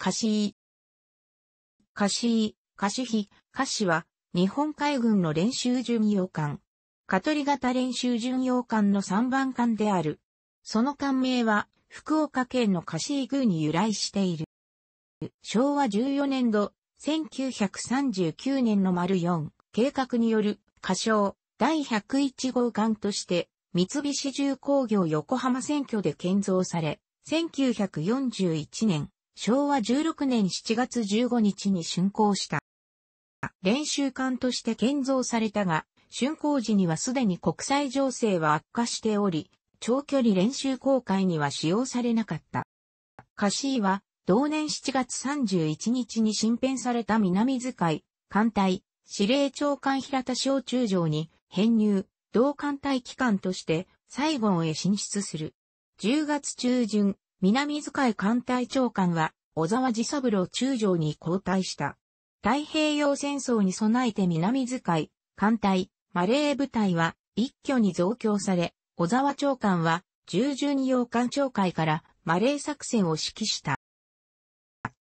貸し貸し貸し費、貸しは、日本海軍の練習巡洋艦。カトリ型練習巡洋艦の3番艦である。その艦名は、福岡県の貸し宮に由来している。昭和14年度、1939年の丸4計画による、仮称、第101号艦として、三菱重工業横浜選挙で建造され、1941年、昭和16年7月15日に竣工した。練習艦として建造されたが、竣工時にはすでに国際情勢は悪化しており、長距離練習航海には使用されなかった。カシーは、同年7月31日に新編された南使い、艦隊、司令長官平田小中将に編入、同艦隊機関として、サイゴンへ進出する。10月中旬、南遣艦隊長官は、小沢治三郎中将に交代した。太平洋戦争に備えて南遣、艦隊、マレー部隊は一挙に増強され、小沢長官は従順洋艦長会からマレー作戦を指揮した。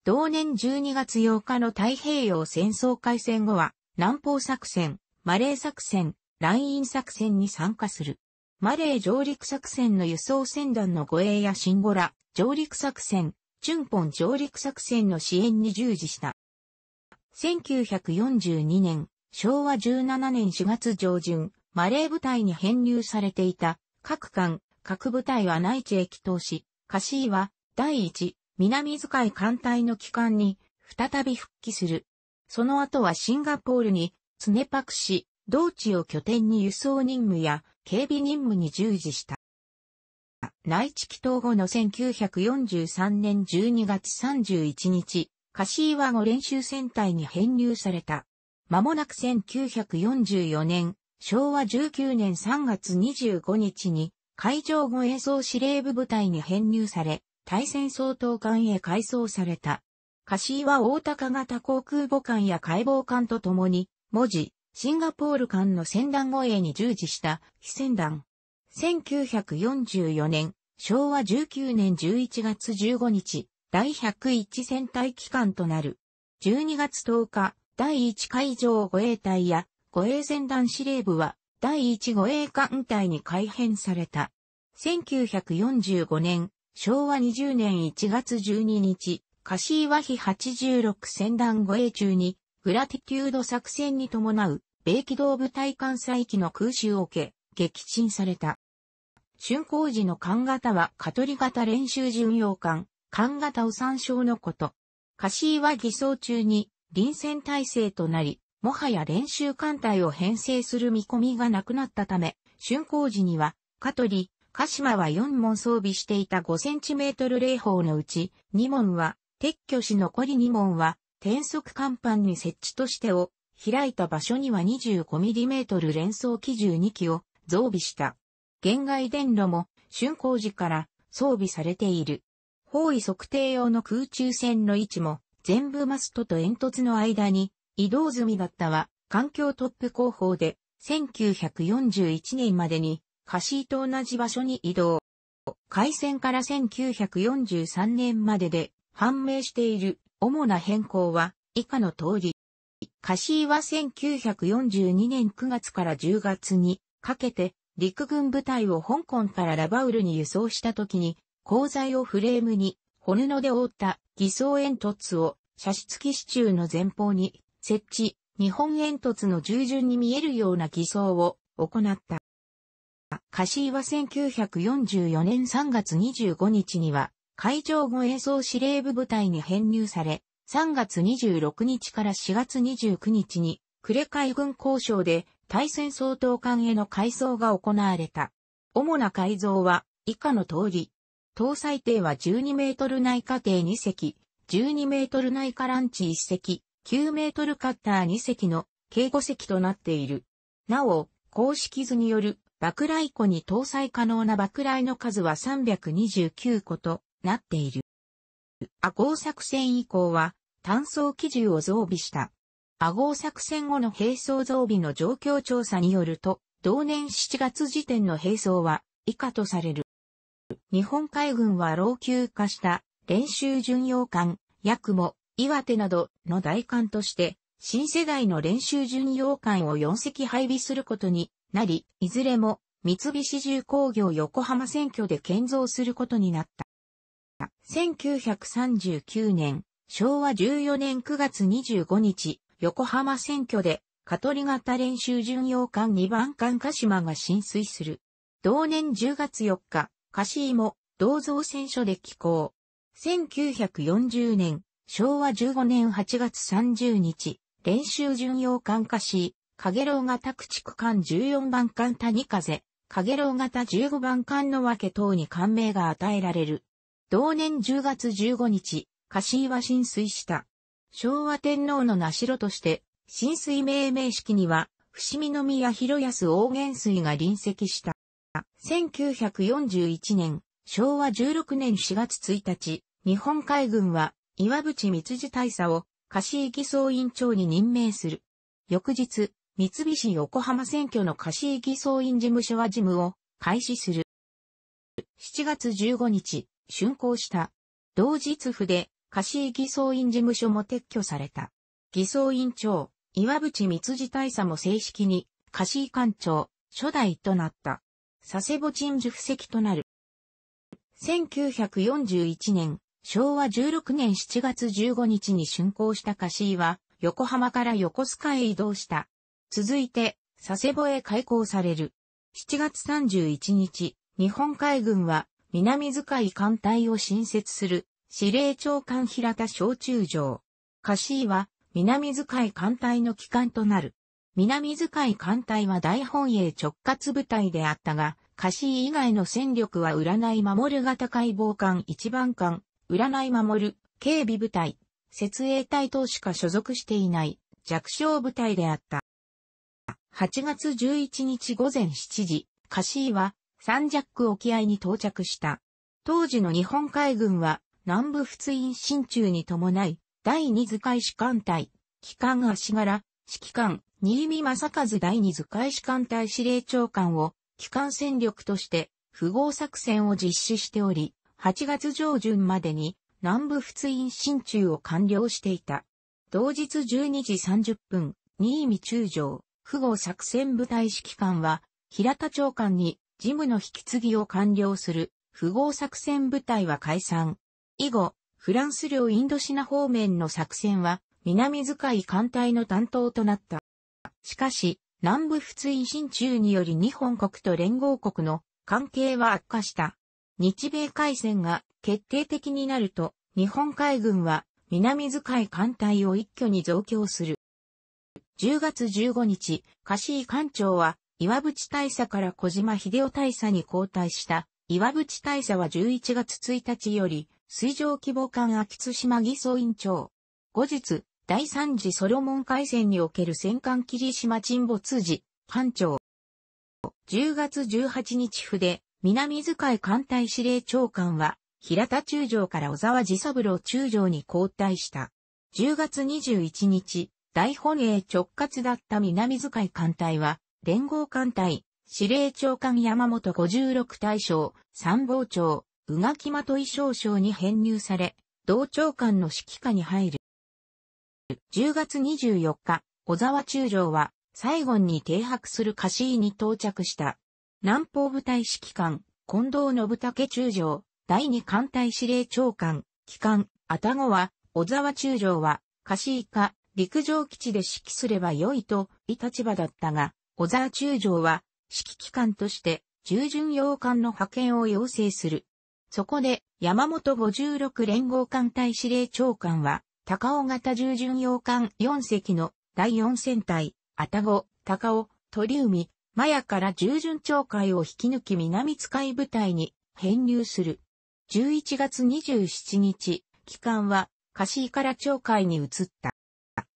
同年12月8日の太平洋戦争開戦後は、南方作戦、マレー作戦、ライン作戦に参加する。マレー上陸作戦の輸送船団の護衛やシンゴラ、上陸作戦、チュンポン上陸作戦の支援に従事した。1942年、昭和17年4月上旬、マレー部隊に編入されていた各艦、各部隊は内地へ帰投し、カシーは第一、南遣い艦隊の機関に再び復帰する。その後はシンガポールに常パクし、同地を拠点に輸送任務や警備任務に従事した。内地祈祷後の1943年12月31日、カシーワ語練習戦隊に編入された。間もなく1944年、昭和19年3月25日に、海上護衛総司令部部隊に編入され、対戦総統艦へ改装された。カシーワ大高型航空母艦や解剖艦と共に、文字、シンガポール艦の船団護衛に従事した非船団。1944年、昭和19年11月15日、第101戦隊機関となる。12月10日、第1海上護衛隊や護衛戦団司令部は第1護衛艦隊に改編された。1945年、昭和20年1月12日、カシーワヒ86戦団護衛中に、グラティテュード作戦に伴う、米機動部隊艦載機の空襲を受け、撃沈された。竣工時の勘型は蚊取り型練習巡洋艦、勘型を参照のこと。カシーは偽装中に臨戦体制となり、もはや練習艦隊を編成する見込みがなくなったため、竣工時には、リ、取、鹿島は4門装備していた5センチメートル霊砲のうち、2門は撤去し残り2門は、転速甲板に設置としてを、開いた場所には2 5トル連装機銃2機を増備した。現外電炉も竣工時から装備されている。方位測定用の空中線の位置も全部マストと煙突の間に移動済みだったは環境トップ広報で1941年までにカシーと同じ場所に移動。開戦から1943年までで判明している主な変更は以下の通り。カシーは1942年9月から10月にかけて陸軍部隊を香港からラバウルに輸送した時に、鋼材をフレームに、骨ノで覆った偽装煙突を、射出機支柱の前方に設置、日本煙突の従順に見えるような偽装を行った。カシーは1944年3月25日には、海上護衛総司令部部隊に編入され、3月26日から4月29日に、呉海軍交渉で対戦総統艦への改装が行われた。主な改造は以下の通り。搭載艇は12メートル内下艇2隻、12メートル内下ランチ1隻、9メートルカッター2隻の計5隻となっている。なお、公式図による爆雷庫に搭載可能な爆雷の数は329個となっている。アコー作戦以降は単装機銃を増備したアゴ作戦後の兵装増備の状況調査によると、同年7月時点の兵装は以下とされる。日本海軍は老朽化した練習巡洋艦、ヤクモ、岩手などの大艦として、新世代の練習巡洋艦を4隻配備することになり、いずれも三菱重工業横浜選挙で建造することになった。1939年、昭和14年9月25日、横浜選挙で、カトリ型練習巡洋艦2番艦鹿島が浸水する。同年10月4日、鹿島、銅像戦所で寄港。1940年、昭和15年8月30日、練習巡洋艦カゲ影ウ型駆逐艦14番艦谷風、影ウ型15番艦の分け等に艦名が与えられる。同年10月15日、カシは浸水した。昭和天皇の名城として、浸水命名式には、伏見宮広安大元水が臨席した。1941年、昭和16年4月1日、日本海軍は岩渕光次大佐を貸市議総員長に任命する。翌日、三菱横浜選挙の貸市議総員事務所は事務を開始する。7月15日、竣工した。同日府で貸し偽装院事務所も撤去された。偽装院長、岩渕光次大佐も正式に、貸し官長、初代となった。佐世保鎮守布石となる。1941年、昭和16年7月15日に竣工した貸しは、横浜から横須賀へ移動した。続いて、佐世保へ開港される。7月31日、日本海軍は、南遣い艦隊を新設する司令長官平田小中将。カシーは、南遣い艦隊の機関となる。南遣い艦隊は大本営直轄部隊であったが、カシー以外の戦力は占い守る型解剖艦一番艦、占い守る、警備部隊、設営隊等しか所属していない弱小部隊であった。8月11日午前7時、カシーはサンジャック沖合に到着した。当時の日本海軍は南部仏院新中に伴い、第二図解士官隊、機関足柄、指揮官、新見正和第二図解士官隊司令長官を、機関戦力として、符号作戦を実施しており、8月上旬までに、南部仏院新中を完了していた。同日12時30分、新見中将、不合作戦部隊指揮官は、平田長官に、事務の引き継ぎを完了する、符号作戦部隊は解散、以後、フランス領インドシナ方面の作戦は、南遣い艦隊の担当となった。しかし、南部仏維新中により日本国と連合国の関係は悪化した。日米海戦が決定的になると、日本海軍は南遣い艦隊を一挙に増強する。10月15日、カシー艦長は岩淵大佐から小島秀夫大佐に交代した。岩淵大佐は11月1日より水上規模艦秋津島偽装院長。後日、第3次ソロモン海戦における戦艦霧島沈没時、艦長。10月18日府で、南使い艦隊司令長官は、平田中将から小沢治三郎中将に交代した。10月21日、大本営直轄だった南使い艦隊は、連合艦隊、司令長官山本56大将、参謀長、宇垣間衣少省に編入され、同長官の指揮下に入る。10月24日、小沢中将は、最後に停泊するカシに到着した。南方部隊指揮官、近藤信武中将、第二艦隊司令長官、機関、あたごは、小沢中将は、カシか、陸上基地で指揮すれば良いと、い立場だったが、小沢中将は、指揮機関として、従順洋艦の派遣を要請する。そこで、山本56連合艦隊司令長官は、高尾型従巡洋艦4隻の第4戦隊、あたご、高尾、鳥海、マヤから従巡長会を引き抜き南使い部隊に編入する。11月27日、機関は、シ井から長海に移った。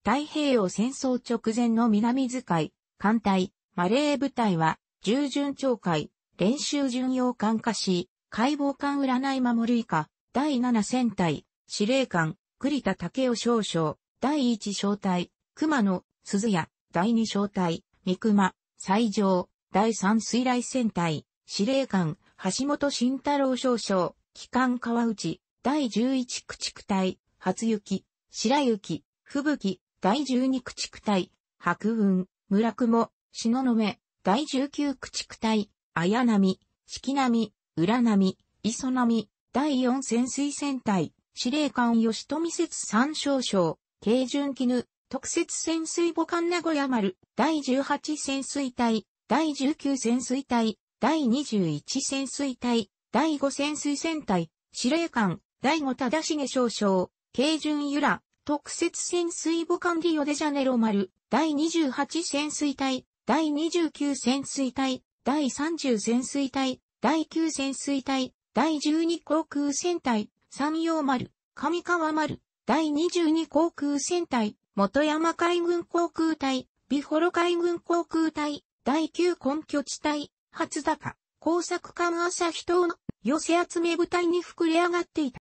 太平洋戦争直前の南使い、艦隊、マレー部隊は、従巡長会、練習巡洋艦貸井、解剖官占い守る以下、第7戦隊、司令官、栗田武雄少将、第1小隊、熊野、鈴谷、第2小隊、三熊、西上、第3水雷戦隊、司令官、橋本慎太郎少将、機関川内、第11駆逐隊、初雪、白雪、吹雪、第12駆逐隊、白雲、村雲、篠目、第19駆逐隊、綾波、四季波、浦波、磯波、第4潜水戦隊、司令官吉富節三少将、軽巡絹、特設潜水母艦名古屋丸、第18潜水隊、第19潜水隊、第21潜水隊、第5潜水船隊、司令官、第5忠重少将、軽巡由良、特設潜水母艦リオデジャネロ丸、第28潜水隊、第29潜水隊、第30潜水隊、第9潜水隊、第12航空戦隊、山陽丸、上川丸、第22航空戦隊、元山海軍航空隊、美幌海軍航空隊、第9根拠地隊、初高、工作艦朝日島の寄せ集め部隊に膨れ上がっていた。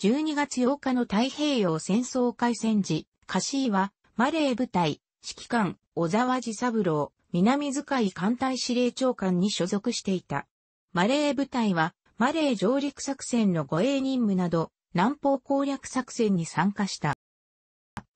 12月8日の太平洋戦争開戦時、カシーは、マレー部隊、指揮官、小沢治三郎、南使い艦隊司令長官に所属していた。マレー部隊は、マレー上陸作戦の護衛任務など、南方攻略作戦に参加した。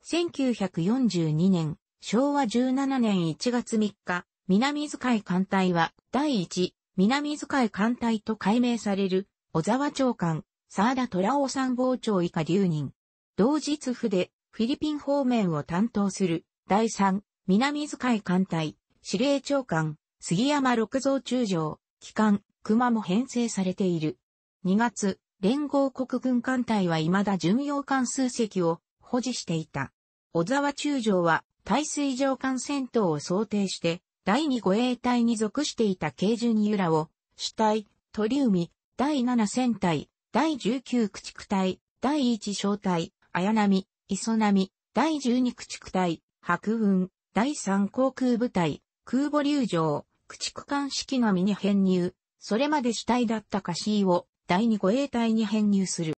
1942年、昭和17年1月3日、南遣い艦隊は、第1、南遣い艦隊と改名される、小沢長官、沢田虎尾参謀長以下留任。同日府で、フィリピン方面を担当する、第3、南遣い艦隊、司令長官、杉山六蔵中将、機関、熊も編成されている。2月、連合国軍艦隊は未だ巡洋艦数隻を保持していた。小沢中将は、対水上艦戦闘を想定して、第2護衛隊に属していた軽巡由良を、主体、鳥海、第7戦隊、第19駆逐隊、第1小隊、綾波、磯波、第12駆逐隊、白雲、第3航空部隊、空母流上、駆逐艦式のみに編入、それまで主体だったカシーを第2護衛隊に編入する。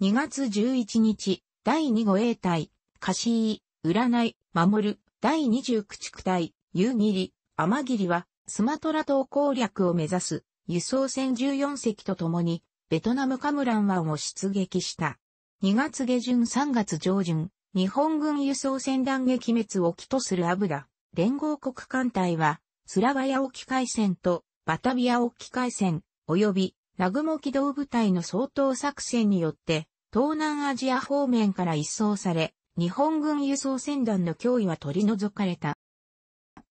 2月11日、第2護衛隊、カシー、占い、守る、第20駆逐隊、夕霧、天霧は、スマトラ島攻略を目指す、輸送船14隻と共に、ベトナムカムラン湾を出撃した。2月下旬3月上旬、日本軍輸送船団撃滅を起とするアブダ。連合国艦隊は、スラワヤ沖海戦とバタビア沖海戦、及び南雲機動部隊の総統作戦によって、東南アジア方面から一掃され、日本軍輸送船団の脅威は取り除かれた。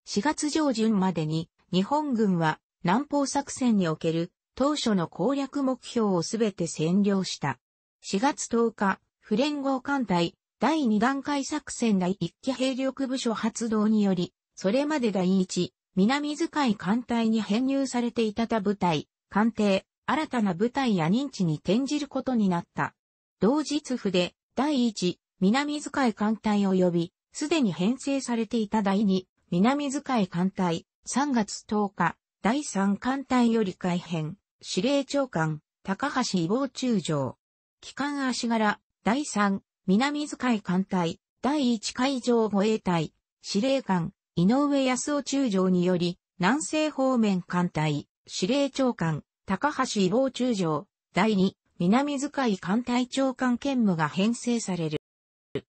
4月上旬までに、日本軍は南方作戦における当初の攻略目標をすべて占領した。4月10日、フレン号艦隊第2段階作戦第1期兵力部署発動により、それまで第1、南遣い艦隊に編入されていた他部隊、艦艇、新たな部隊や認知に転じることになった。同日府で、第1、南遣い艦隊及び、すでに編成されていた第2、南遣い艦隊、3月10日、第3艦隊より改編、司令長官、高橋伊坊中将、機関足柄、第3、南遣い艦隊、第1海上護衛隊、司令官、井上康夫中将により、南西方面艦隊、司令長官、高橋伊坊中将、第2、南遣い艦隊長官兼務が編成される。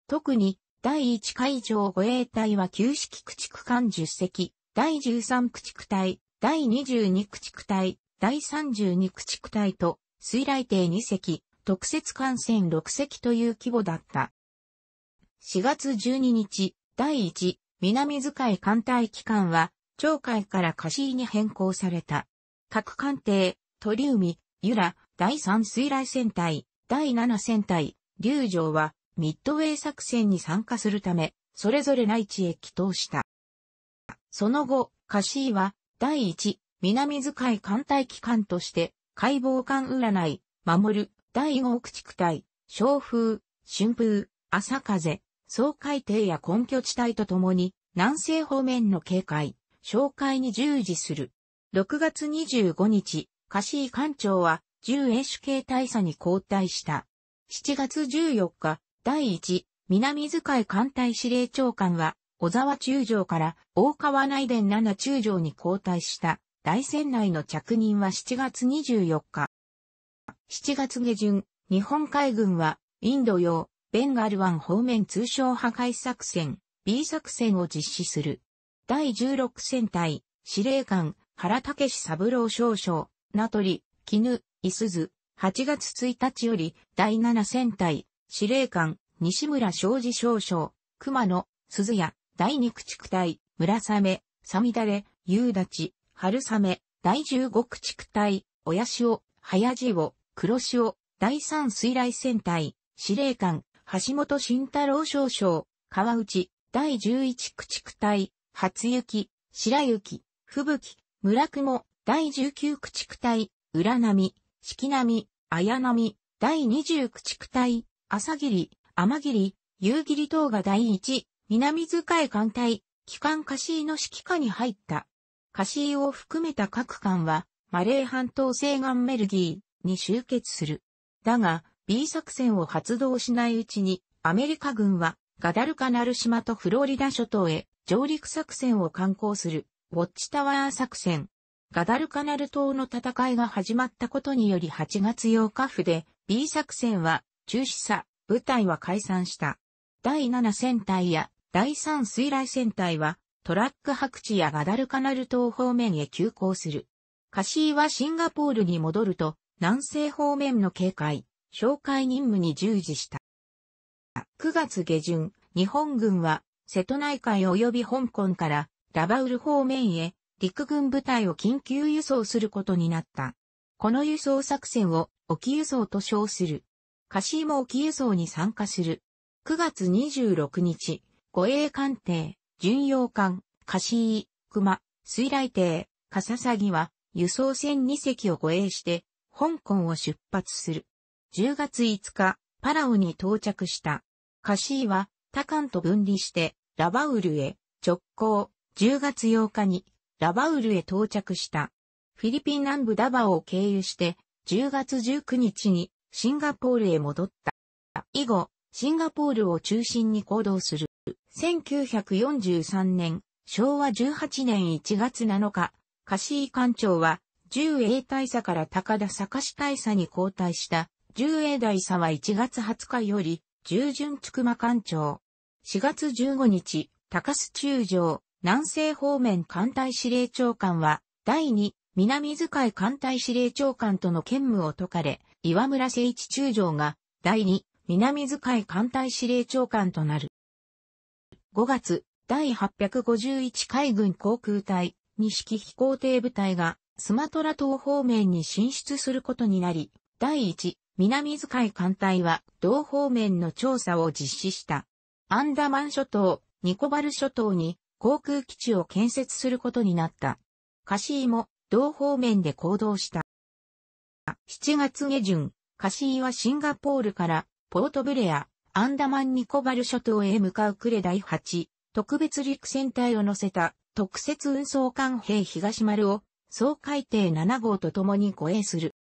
特に、第1海上護衛隊は旧式駆逐艦10隻、第13駆逐隊、第22駆逐隊、第32駆逐隊と、水雷艇2隻、特設艦船6隻という規模だった。4月12日、第1、南遣い艦隊機関は、長海から貸井に変更された。各艦艇、鳥海、由良、第3水雷戦隊、第7戦隊、龍城は、ミッドウェイ作戦に参加するため、それぞれ内地へ帰投した。その後、貸井は、第1、南遣い艦隊機関として、解剖艦占い、守る、第5駆逐隊、小風、春風、朝風、総海底や根拠地帯とともに、南西方面の警戒、紹介に従事する。6月25日、カシー艦長は、10英主系大佐に交代した。7月14日、第1、南使い艦隊司令長官は、小沢中将から大川内伝7中将に交代した。大船内の着任は7月24日。7月下旬、日本海軍は、インド洋、ベンガル湾方面通商破壊作戦、B 作戦を実施する。第16戦隊、司令官、原武三郎少将、名取、絹、伊鈴、8月1日より、第7戦隊、司令官、西村昌司少将、熊野、鈴谷、第2駆逐隊、村雨、さみだれ、夕立、春雨、第15駆逐隊、親潮、早地を、黒潮、第三水雷戦隊、司令官、橋本慎太郎少将、川内、第11駆逐隊、初雪、白雪、吹雪、村雲、第19駆逐隊、浦波、四季波、綾波、第20駆逐隊、朝霧、天霧、夕霧等が第1、南塚へ艦隊、機関カシーの指揮下に入った。カシーを含めた各艦は、マレー半島西岸メルギー、に集結する。だが、B 作戦を発動しないうちに、アメリカ軍は、ガダルカナル島とフロリダ諸島へ上陸作戦を観光する、ウォッチタワー作戦。ガダルカナル島の戦いが始まったことにより8月8日府で B 作戦は中止さ、部隊は解散した。第7戦隊や第3水雷戦隊はトラック白地やガダルカナル島方面へ急行する。カシーはシンガポールに戻ると南西方面の警戒、紹介任務に従事した。9月下旬、日本軍は、瀬戸内海及び香港からラバウル方面へ陸軍部隊を緊急輸送することになった。この輸送作戦を沖輸送と称する。カシーも沖輸送に参加する。9月26日、護衛艦艇、巡洋艦、カシー、熊、水雷艇、カササギは輸送船2隻を護衛して香港を出発する。10月5日、パラオに到着した。カシーは、他艦と分離して、ラバウルへ直行、10月8日に、ラバウルへ到着した。フィリピン南部ダバオを経由して、10月19日にシンガポールへ戻った。以後、シンガポールを中心に行動する。1943年、昭和18年1月7日、カシー艦長は10英大佐から高田坂市大佐に交代した、10英大佐は1月20日より、従順筑く艦長。4月15日、高須中将、南西方面艦隊司令長官は、第2、南遣い艦隊司令長官との兼務を解かれ、岩村誠一中将が、第2、南遣い艦隊司令長官となる。5月、第851海軍航空隊、西木飛行艇部隊がスマトラ島方面に進出することになり、第一、南遣い艦隊は同方面の調査を実施した。アンダマン諸島、ニコバル諸島に航空基地を建設することになった。カシーも同方面で行動した。7月下旬、カシーはシンガポールからポートブレア、アンダマンニコバル諸島へ向かうクレ第8特別陸戦隊を乗せた特設運送艦兵東丸を総海底7号と共に護衛する。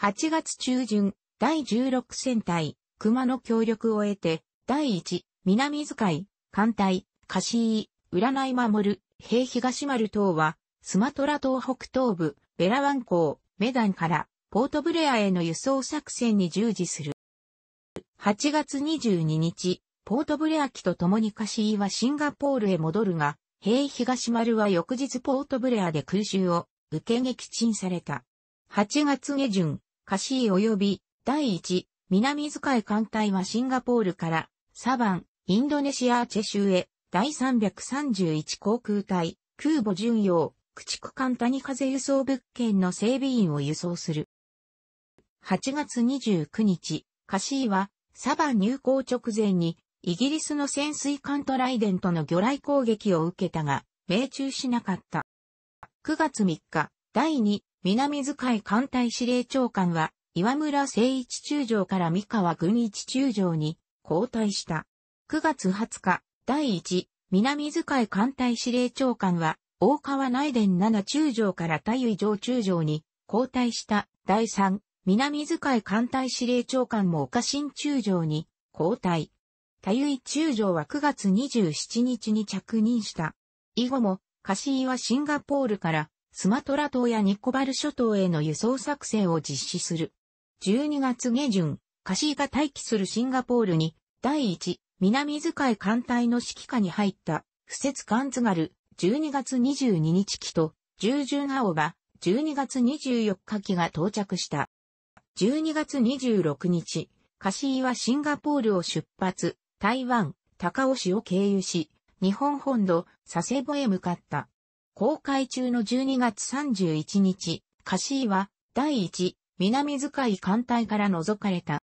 8月中旬、第16戦隊、熊の協力を得て、第1、南遣い、艦隊、シ井、占い守る、兵東丸等は、スマトラ島北東部、ベラワン港、メダンから、ポートブレアへの輸送作戦に従事する。8月22日、ポートブレア機と共にシ井はシンガポールへ戻るが、兵東丸は翌日ポートブレアで空襲を受け撃沈された。8月下旬、カシー及び第1南遣い艦隊はシンガポールからサバン、インドネシアチェ州へ第331航空隊、空母巡洋、駆逐艦谷風輸送物件の整備員を輸送する。8月29日、カシーはサバン入港直前にイギリスの潜水艦トライデントの魚雷攻撃を受けたが、命中しなかった。9月3日、第2、南遣い艦隊司令長官は、岩村誠一中将から三河軍一中将に交代した。9月20日、第1、南遣い艦隊司令長官は、大川内伝七中将から太尉上中将に交代した。第3、南遣い艦隊司令長官も岡新中将に交代。たゆい中将は9月27日に着任した。以後も、カシイはシンガポールからスマトラ島やニコバル諸島への輸送作戦を実施する。12月下旬、カシイが待機するシンガポールに、第1、南図い艦隊の指揮下に入った、不設艦津軽、12月22日期と、従順青葉、12月24日期が到着した。12月26日、カシイはシンガポールを出発、台湾、高尾市を経由し、日本本土、佐世保へ向かった。公開中の12月31日、カシーは、第一、南遣い艦隊から除かれた。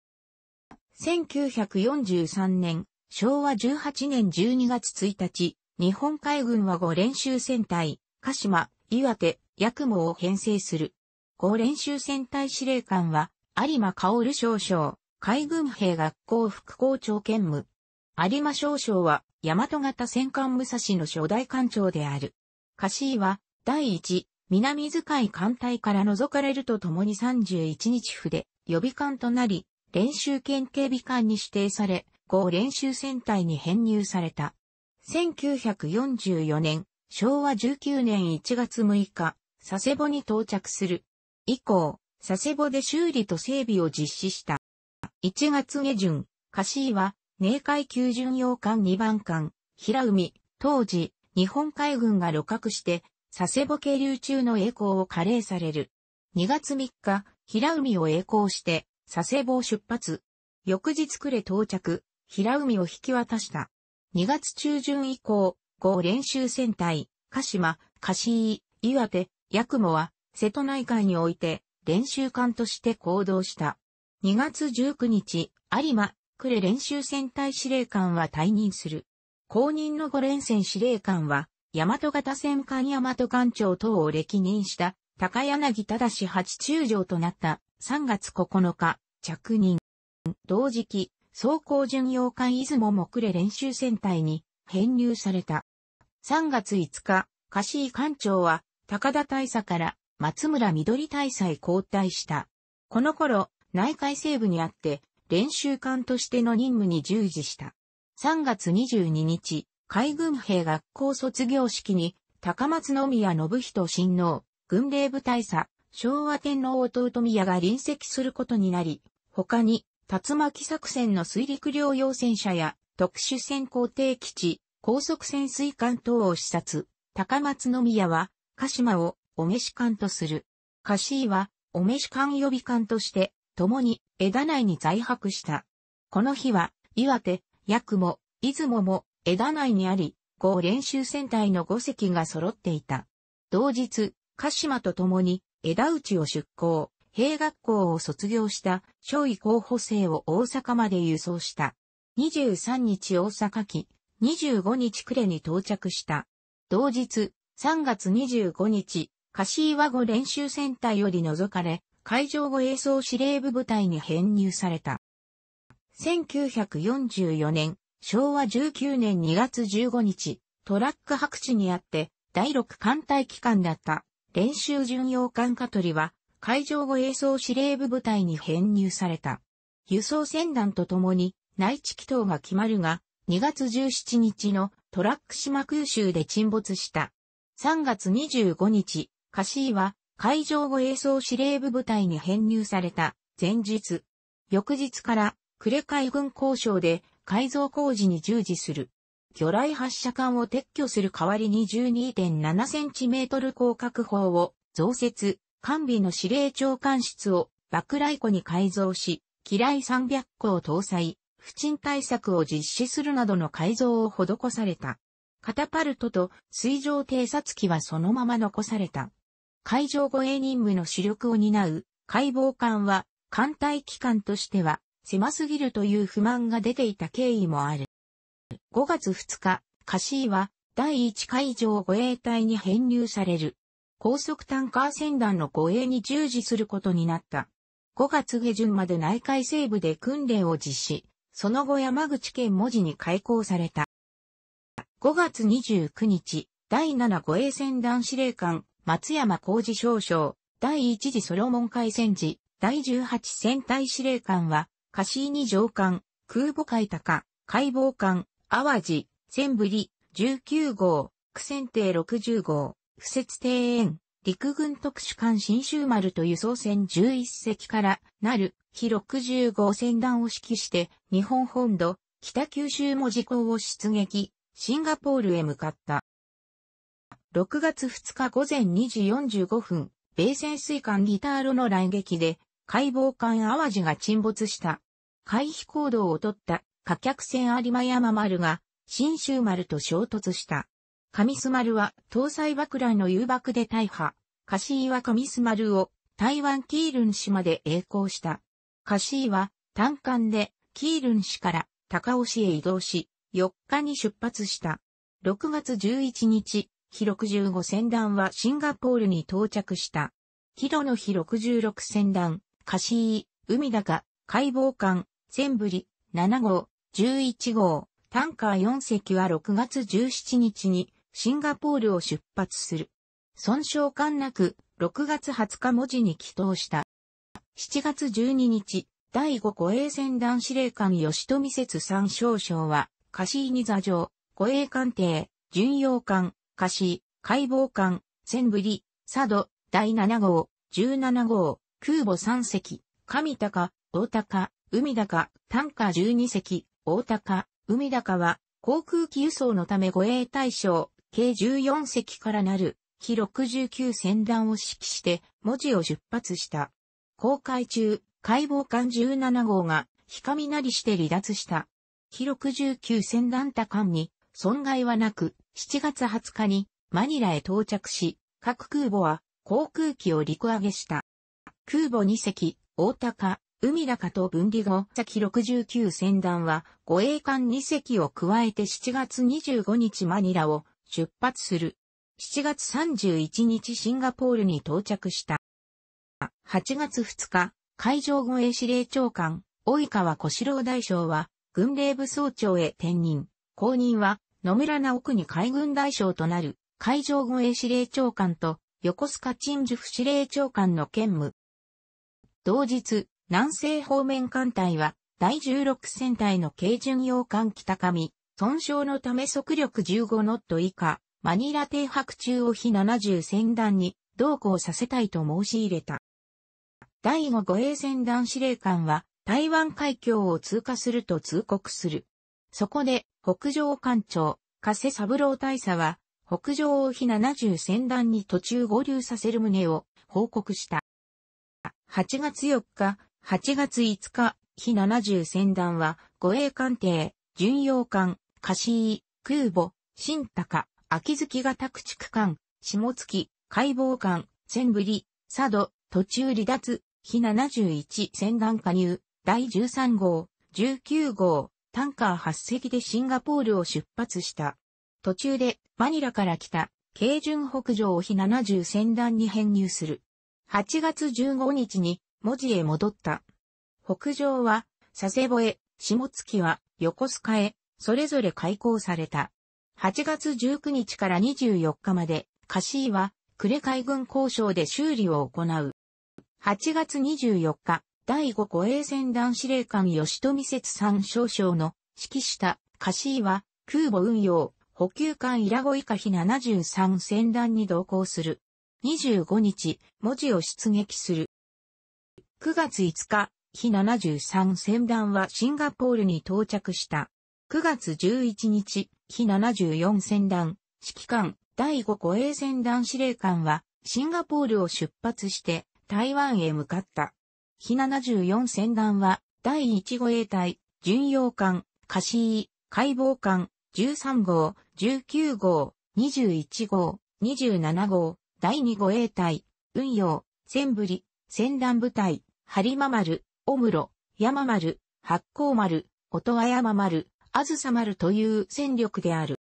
1943年、昭和18年12月1日、日本海軍は5練習戦隊、鹿島、岩手、八雲を編成する。5練習戦隊司令官は、有馬薫少将、海軍兵学校副校長兼務。有馬少将は、大和型戦艦武蔵の初代艦長である。カシーは、第一、南遣い艦隊から除かれるとともに31日府で予備艦となり、練習県警備艦に指定され、後練習船隊に編入された。1944年、昭和19年1月6日、佐世保に到着する。以降、佐世保で修理と整備を実施した。1月下旬、カシーは寧海級巡洋艦2番艦、平海、当時、日本海軍が露獲して、佐世保渓流中の栄光を加齢される。2月3日、平海を栄光して、佐世保を出発。翌日暮れ到着、平海を引き渡した。2月中旬以降、合練習船隊、鹿島、鹿市岩手、八雲は、瀬戸内海において、練習艦として行動した。2月19日、有馬、クレ練習戦隊司令官は退任する。後任の5連戦司令官は、大和型戦艦大和艦長等を歴任した高柳正八中将となった3月9日、着任。同時期、装甲巡洋艦出雲もくれ練習戦隊に編入された。3月5日、貸井艦長は高田大佐から松村緑大佐へ交代した。この頃、内海西部にあって練習艦としての任務に従事した。3月22日、海軍兵学校卒業式に、高松宮信人親王、軍令部大佐、昭和天皇弟宮が臨席することになり、他に、竜巻作戦の水陸両用戦車や、特殊潜航艇基地、高速潜水艦等を視察。高松宮は、鹿島をお召し艦とする。鹿市は、お召し艦予備艦として、共に枝内に在泊した。この日は、岩手、八雲、出雲も枝内にあり、5練習戦隊の5隻が揃っていた。同日、鹿島と共に枝内を出港、兵学校を卒業した少尉候補生を大阪まで輸送した。23日大阪期、25日暮れに到着した。同日、3月25日、柏岩後練習戦隊より除かれ、海上護衛総司令部部隊に編入された。1944年、昭和19年2月15日、トラック白地にあって、第6艦隊機関だった練習巡洋艦カトリは、海上護衛総司令部部隊に編入された。輸送船団と共に内地祈祷が決まるが、2月17日のトラック島空襲で沈没した。3月25日、カシーは海上護衛総司令部部隊に編入された前日、翌日から呉海軍交渉で改造工事に従事する。魚雷発射管を撤去する代わりに1 2 7トル広角砲を増設、完備の司令長官室を爆雷庫に改造し、機雷300個を搭載、不沈対策を実施するなどの改造を施された。カタパルトと水上偵察機はそのまま残された。海上護衛任務の主力を担う海防艦は艦隊機関としては狭すぎるという不満が出ていた経緯もある。5月2日、カシーは第1海上護衛隊に編入される。高速タンカー船団の護衛に従事することになった。5月下旬まで内海西部で訓練を実施、その後山口県文字に開港された。5月29日、第7護衛船団司令官松山工事少将、第一次ソロモン海戦時、第18戦隊司令官は、カシーニ上官、空母海高、海防艦、淡路、千ブリ、19号、苦戦艇60号、不設庭園、陸軍特殊艦新州丸と輸送船11隻からなる、非6十号船団を指揮して、日本本土、北九州門司港を出撃、シンガポールへ向かった。6月2日午前2時45分、米潜水艦ギターロの来撃で、海防艦淡路が沈没した。回避行動を取った火客船有馬山丸が、新州丸と衝突した。上須丸は搭載爆雷の誘爆で大破。カシーは上須丸を台湾キールン市まで栄光した。カシーは単艦でキールン市から高尾市へ移動し、4日に出発した。6月11日、日65船団はシンガポールに到着した。キの日66船団、カシー、海高、海防艦、センブリ、7号、11号、タンカー4隻は6月17日にシンガポールを出発する。損傷感なく6月20日文字に祈祷した。7月12日、第5護衛船団司令官吉富節三少将は、カシーニ座上、護衛艦艇、巡洋艦、かし、解剖艦、千ぶり、佐渡、第7号、17号、空母3隻、神高、大高、海高、単価12隻、大高、海高は、航空機輸送のため護衛対象、計14隻からなる、非69船団を指揮して、文字を出発した。航海中、解剖艦17号が、ひかみなりして離脱した。非69船団多艦に、損害はなく、7月20日にマニラへ到着し、各空母は航空機を陸揚げした。空母2隻、大高、海高と分離後、先69船団は護衛艦2隻を加えて7月25日マニラを出発する。7月31日シンガポールに到着した。8月2日、海上護衛司令長官、及川小四郎大将は、軍令部総長へ転任。後任は、野村直国海軍大将となる海上護衛司令長官と横須賀鎮樹府司令長官の兼務。同日、南西方面艦隊は第16戦隊の軽巡洋艦北上、損傷のため速力15ノット以下、マニラ停泊中を非70戦団に同行させたいと申し入れた。第5護衛戦団司令官は台湾海峡を通過すると通告する。そこで北上艦長、加瀬三郎大佐は、北上を日70船団に途中合流させる旨を報告した。8月4日、8月5日、日70船団は、護衛艦艇、巡洋艦、貸井、空母、新高、秋月型駆逐艦、下月、解剖艦、千ぶり、佐渡、途中離脱、日71船団加入、第13号、19号、タンカー8隻でシンガポールを出発した。途中でマニラから来た軽巡北上を日70船団に編入する。8月15日に文字へ戻った。北上は佐世保へ、下月は横須賀へ、それぞれ開港された。8月19日から24日まで、カシーは、呉海軍交渉で修理を行う。8月24日、第5護衛戦団司令官吉富節参少将の指揮したカシーは空母運用補給艦イラゴイカヒ73船団に同行する。25日、文字を出撃する。9月5日、ヒ73船団はシンガポールに到着した。9月11日、ヒ74船団、指揮官、第5護衛戦団司令官は、シンガポールを出発して、台湾へ向かった。日74戦団は、第1護衛隊、巡洋艦、カシー、解剖艦、13号、19号、21号、27号、第2護衛隊、運用、船ぶり、戦団部隊、播磨丸、おむろ、山丸、八甲丸、音羽山丸、あずさ丸という戦力である。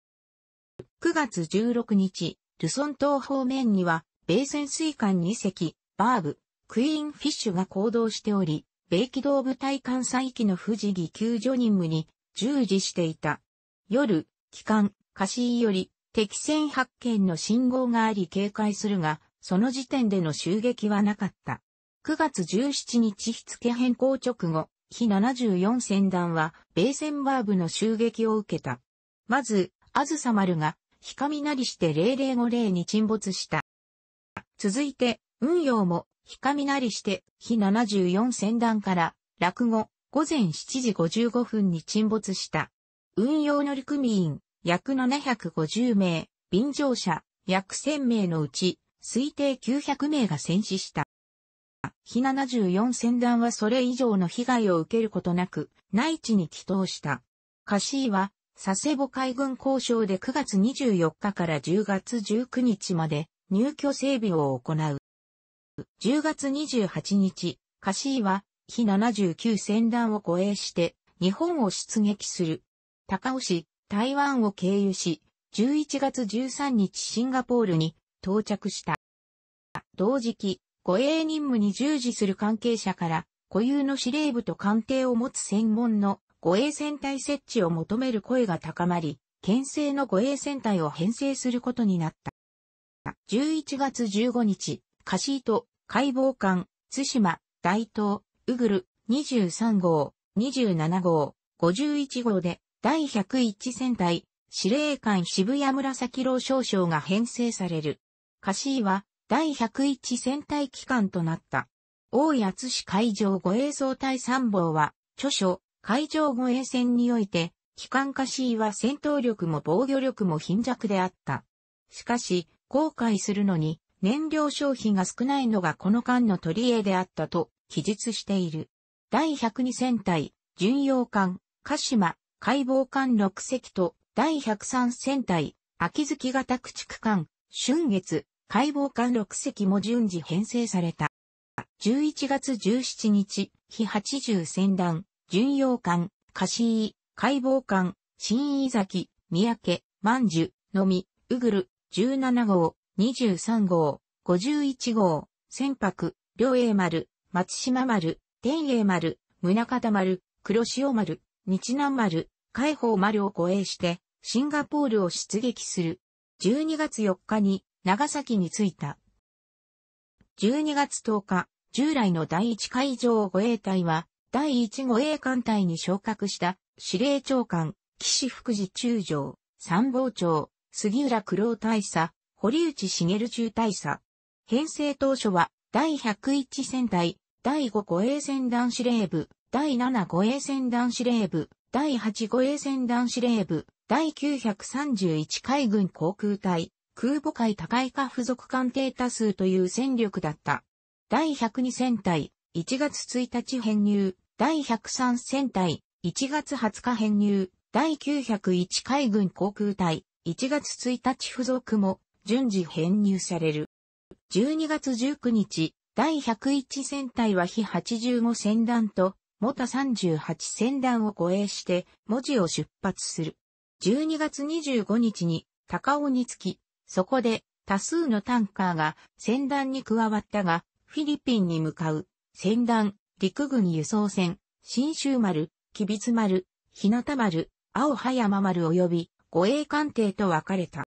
9月16日、ルソン島方面には、米潜水艦2隻、バーブ、クイーンフィッシュが行動しており、米機動部隊艦載機の富士義救助任務に従事していた。夜、機関、貸しより敵船発見の信号があり警戒するが、その時点での襲撃はなかった。9月17日日付変更直後、日74船団は、米船バーブの襲撃を受けた。まず、あずさ丸が、ひかみなりして0050に沈没した。続いて、運用もひかみなりして、日74船団から、落語、午前7時55分に沈没した。運用乗組員、約750名、便乗者、約1000名のうち、推定900名が戦死した。日74船団はそれ以上の被害を受けることなく、内地に帰投した。カシーは、佐世保海軍交渉で9月24日から10月19日まで入居整備を行う。10月28日、カシーは、非79戦団を護衛して、日本を出撃する。高尾市、台湾を経由し、11月13日シンガポールに到着した。同時期、護衛任務に従事する関係者から、固有の司令部と艦艇を持つ専門の護衛船隊設置を求める声が高まり、県政の護衛船隊を編成することになった。11月15日、カシート、解剖艦、津島、大東、ウグル、23号、27号、51号で、第101戦隊、司令官渋谷紫郎少将が編成される。カシーは、第101戦隊機関となった。大谷津市海上護衛総隊参謀は、著書、海上護衛戦において、機関カシーは戦闘力も防御力も貧弱であった。しかし、後悔するのに、燃料消費が少ないのがこの艦の取り柄であったと記述している。第102戦隊、巡洋艦、鹿島、解剖艦6隻と、第103戦隊、秋月型駆逐艦、春月、解剖艦6隻も順次編成された。11月17日、日80戦団、巡洋艦、貸イ、解剖艦、新井崎、三宅、万寿、のみ、うぐる、17号、23号、51号、船舶、両栄丸、松島丸、天栄丸、宗方丸、黒潮丸、日南丸、海宝丸を護衛して、シンガポールを出撃する。12月4日に、長崎に着いた。12月10日、従来の第1海上護衛隊は、第1護衛艦隊に昇格した司令長官、岸福寺中将、参謀長、杉浦九郎大佐、堀内茂中大佐。編成当初は、第101戦隊、第5護衛戦団司令部、第7護衛戦団司令部、第8護衛戦団司令部、第931海軍航空隊、空母海高い化付属艦艇多数という戦力だった。第102戦隊、1月1日編入、第103戦隊、1月20日編入、第901海軍航空隊、1月1日付属も、順次編入される。12月19日、第101戦隊は非85戦団と、モタ38戦団を護衛して、文字を出発する。12月25日に、高尾につき、そこで、多数のタンカーが戦団に加わったが、フィリピンに向かう、戦団、陸軍輸送船、新州丸、吉備津丸、日向丸、青葉山丸及び護衛艦艇と分かれた。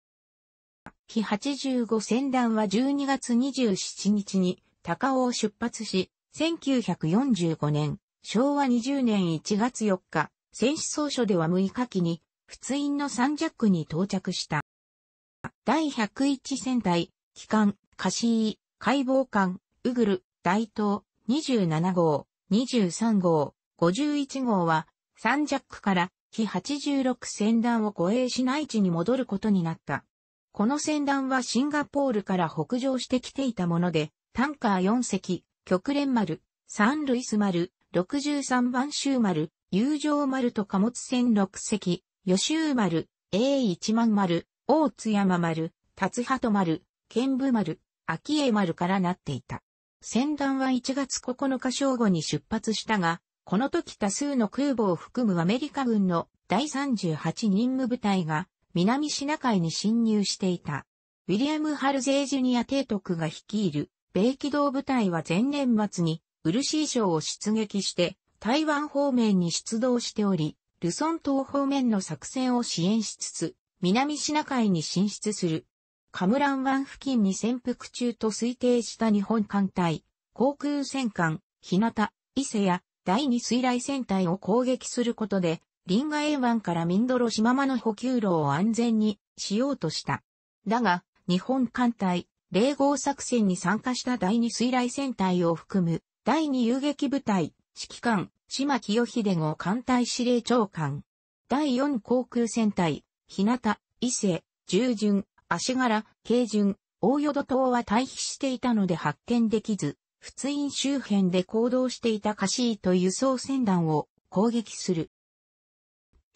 飛85船団は12月27日に高尾を出発し、1945年、昭和20年1月4日、戦死総書では6日期に、仏院の三ジャックに到着した。第101戦隊、機関、貸ー、解剖艦、ウグル、大東、27号、23号、51号は、三ジャックから、非86船団を護衛し内地に戻ることになった。この船団はシンガポールから北上してきていたもので、タンカー4隻、極連丸、サンルイス丸、63番州丸、友情丸と貨物船6隻、吉州丸、A1 万丸、大津山丸、達鳩丸、剣部丸、秋江丸からなっていた。船団は1月9日正午に出発したが、この時多数の空母を含むアメリカ軍の第38任務部隊が南シナ海に侵入していた。ウィリアム・ハルゼー・ジュニア提督が率いる、米機動部隊は前年末に、漆城を出撃して、台湾方面に出動しており、ルソン島方面の作戦を支援しつつ、南シナ海に進出する。カムラン湾付近に潜伏中と推定した日本艦隊、航空戦艦、日向、伊勢や第二水雷戦隊を攻撃することで、リンガエワンからミンドロシママの補給路を安全にしようとした。だが、日本艦隊、霊号作戦に参加した第二水雷戦隊を含む、第二遊撃部隊、指揮官、島清秀号艦隊司令長官。第四航空戦隊、日向、伊勢、従順、足柄、軽順、大淀島は退避していたので発見できず、仏印周辺で行動していたカシーと輸送船団を攻撃する。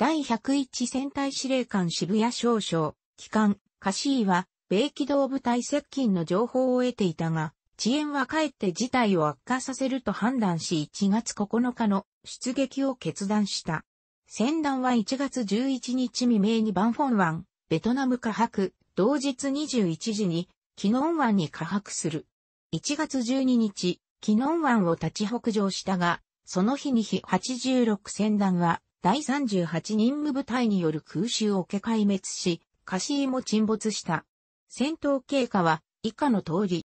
第101戦隊司令官渋谷少将、機関、カシーは、米機動部隊接近の情報を得ていたが、遅延はかえって事態を悪化させると判断し1月9日の出撃を決断した。戦団は1月11日未明にバンフォン湾、ベトナム下泊、同日21時に、キノン湾に下泊する。1月12日、キノン湾を立ち北上したが、その日に日86戦団は、第38任務部隊による空襲を受け壊滅し、カシーも沈没した。戦闘経過は以下の通り。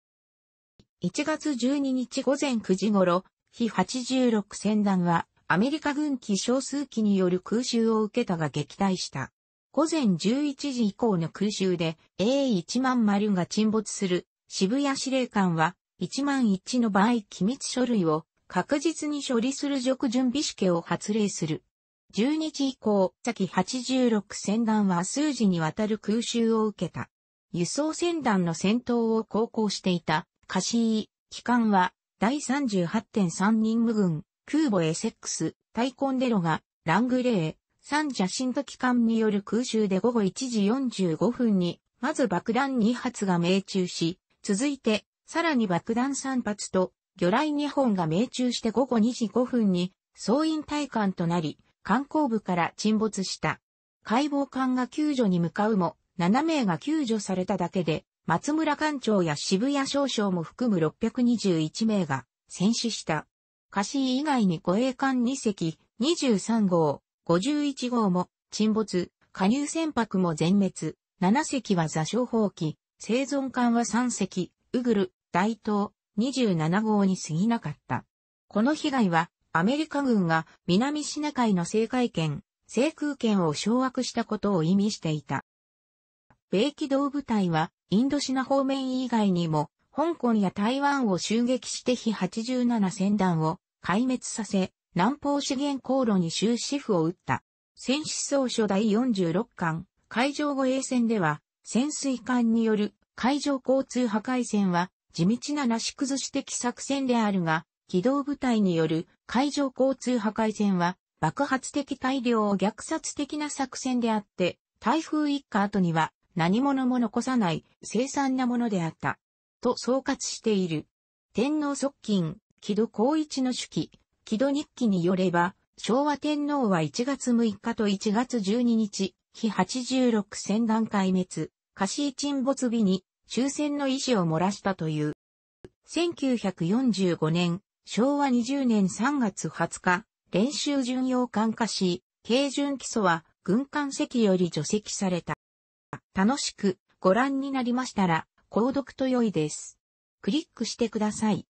1月12日午前9時頃、非86戦団はアメリカ軍機少数機による空襲を受けたが撃退した。午前11時以降の空襲で A1 万丸が沈没する渋谷司令官は1万1の場合機密書類を確実に処理する直準備試験を発令する。12日以降、先86船団は数時にわたる空襲を受けた。輸送船団の戦闘を航行していた、カシー、機関は、第38.3任務軍、空母エセックス、タイコンデロが、ラングレー、三者新都機関による空襲で午後1時45分に、まず爆弾2発が命中し、続いて、さらに爆弾3発と、魚雷2本が命中して午後2時5分に、総員体艦となり、観光部から沈没した。解剖艦が救助に向かうも、7名が救助されただけで、松村艦長や渋谷少将も含む621名が戦死した。カシ以外に護衛艦2隻、23号、51号も沈没、加入船舶も全滅、7隻は座礁放棄、生存艦は3隻、ウグル、大東、27号に過ぎなかった。この被害はアメリカ軍が南シナ海の制海権、制空権を掌握したことを意味していた。米機動部隊はインドシナ方面以外にも香港や台湾を襲撃して非87戦団を壊滅させ、南方資源航路に終止符を打った。戦死総書第46巻、海上護衛戦では、潜水艦による海上交通破壊戦は地道ななし崩し的作戦であるが、機動部隊による海上交通破壊戦は、爆発的大量を虐殺的な作戦であって、台風一過後には何者も残さない生産なものであった。と総括している。天皇側近、木戸光一の手記、木戸日記によれば、昭和天皇は1月6日と1月12日、日86戦団壊滅、火死沈没日に終戦の意思を漏らしたという。1945年、昭和20年3月20日、練習巡洋艦化し、軽巡基礎は軍艦席より除籍された。楽しくご覧になりましたら、購読と良いです。クリックしてください。